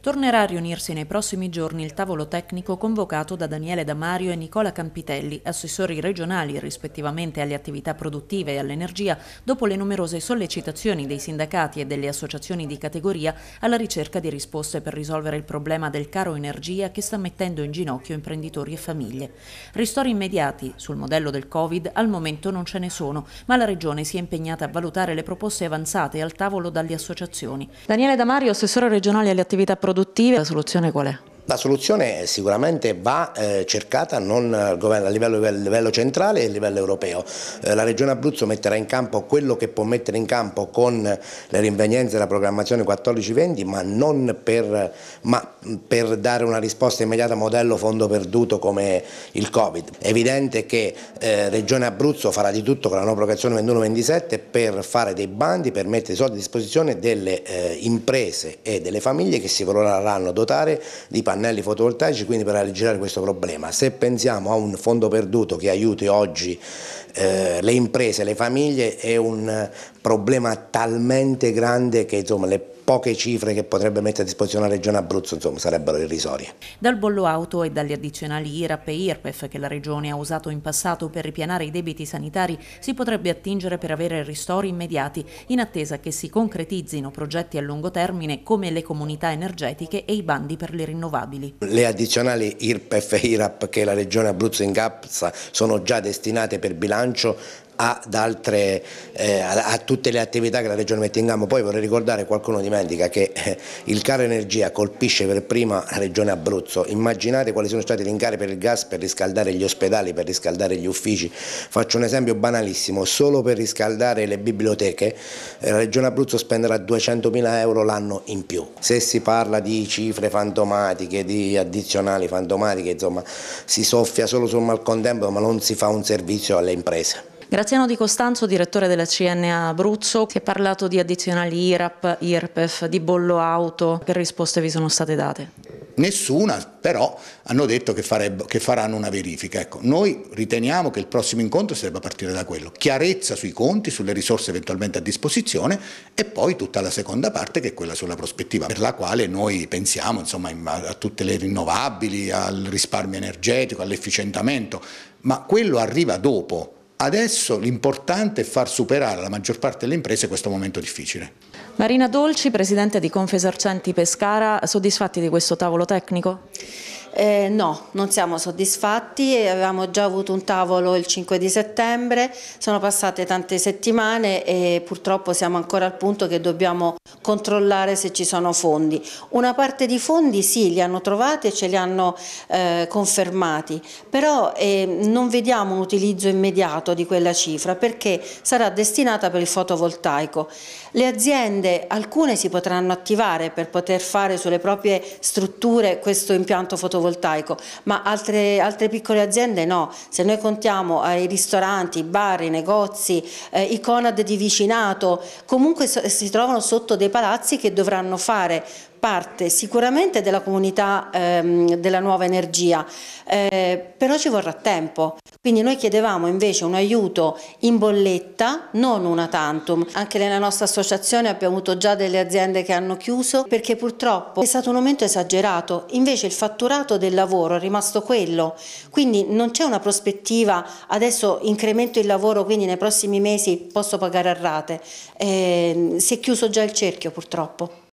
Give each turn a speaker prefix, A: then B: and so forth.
A: Tornerà a riunirsi nei prossimi giorni il tavolo tecnico convocato da Daniele Damario e Nicola Campitelli, assessori regionali rispettivamente alle attività produttive e all'energia, dopo le numerose sollecitazioni dei sindacati e delle associazioni di categoria alla ricerca di risposte per risolvere il problema del caro energia che sta mettendo in ginocchio imprenditori e famiglie. Ristori immediati, sul modello del Covid, al momento non ce ne sono, ma la Regione si è impegnata a valutare le proposte avanzate al tavolo dalle associazioni. Daniele Damario, assessore regionale alle attività produttive produttive, la soluzione qual è?
B: La soluzione sicuramente va eh, cercata non eh, a livello, a livello, centrale e a livello europeo. Eh, la Regione Abruzzo metterà in campo quello che può mettere in campo con le rinvenienze della programmazione 14-20, ma non per, ma per, dare una risposta immediata a modello fondo perduto come il Covid. È evidente che eh, Regione Abruzzo farà di tutto con la nuova programmazione 21-27 per fare dei bandi, per mettere i soldi a disposizione delle eh, imprese e delle famiglie che si vorranno dotare di pannelli pannelli fotovoltaici quindi per alleggerire questo problema. Se pensiamo a un fondo perduto che aiuti oggi eh, le imprese, le famiglie è un problema talmente grande che insomma, le poche cifre che potrebbe mettere a disposizione la Regione Abruzzo insomma, sarebbero irrisorie.
A: Dal bollo auto e dagli addizionali IRAP e IRPEF che la Regione ha usato in passato per ripianare i debiti sanitari si potrebbe attingere per avere ristori immediati in attesa che si concretizzino progetti a lungo termine come le comunità energetiche e i bandi per le rinnovabili.
B: Le addizionali IRPEF e IRAP che la Regione Abruzzo incapsa sono già destinate per bilancio bilancio ad altre, eh, a tutte le attività che la Regione mette in campo. Poi vorrei ricordare, qualcuno dimentica che eh, il caro energia colpisce per prima la Regione Abruzzo, immaginate quali sono stati gli incarichi per il gas per riscaldare gli ospedali, per riscaldare gli uffici, faccio un esempio banalissimo, solo per riscaldare le biblioteche eh, la Regione Abruzzo spenderà 200.000 euro l'anno in più. Se si parla di cifre fantomatiche, di addizionali fantomatiche, insomma si soffia solo sul malcontempo ma non si fa un servizio alle imprese.
A: Graziano Di Costanzo, direttore della CNA Abruzzo, si è parlato di addizionali IRAP, IRPEF, di bollo auto, che risposte vi sono state date?
C: Nessuna, però hanno detto che, fareb, che faranno una verifica. Ecco, noi riteniamo che il prossimo incontro si debba partire da quello, chiarezza sui conti, sulle risorse eventualmente a disposizione e poi tutta la seconda parte che è quella sulla prospettiva, per la quale noi pensiamo insomma, a tutte le rinnovabili, al risparmio energetico, all'efficientamento, ma quello arriva dopo Adesso l'importante è far superare alla maggior parte delle imprese questo momento difficile.
A: Marina Dolci, Presidente di Confesercenti Pescara, soddisfatti di questo tavolo tecnico? Eh, no, non siamo soddisfatti,
D: avevamo già avuto un tavolo il 5 di settembre, sono passate tante settimane e purtroppo siamo ancora al punto che dobbiamo controllare se ci sono fondi. Una parte di fondi sì, li hanno trovati e ce li hanno eh, confermati, però eh, non vediamo un utilizzo immediato di quella cifra perché sarà destinata per il fotovoltaico. Le aziende, alcune si potranno attivare per poter fare sulle proprie strutture questo impianto fotovoltaico, fotovoltaico, ma altre, altre piccole aziende no. Se noi contiamo ai ristoranti, i bar, i negozi, eh, i Conad di vicinato, comunque si trovano sotto dei palazzi che dovranno fare parte sicuramente della comunità ehm, della nuova energia, eh, però ci vorrà tempo. Quindi noi chiedevamo invece un aiuto in bolletta, non una tantum. Anche nella nostra associazione abbiamo avuto già delle aziende che hanno chiuso perché purtroppo è stato un aumento esagerato, invece il fatturato del lavoro è rimasto quello. Quindi non c'è una prospettiva, adesso incremento il lavoro, quindi nei prossimi mesi posso pagare a rate. Eh, si è chiuso già il cerchio purtroppo.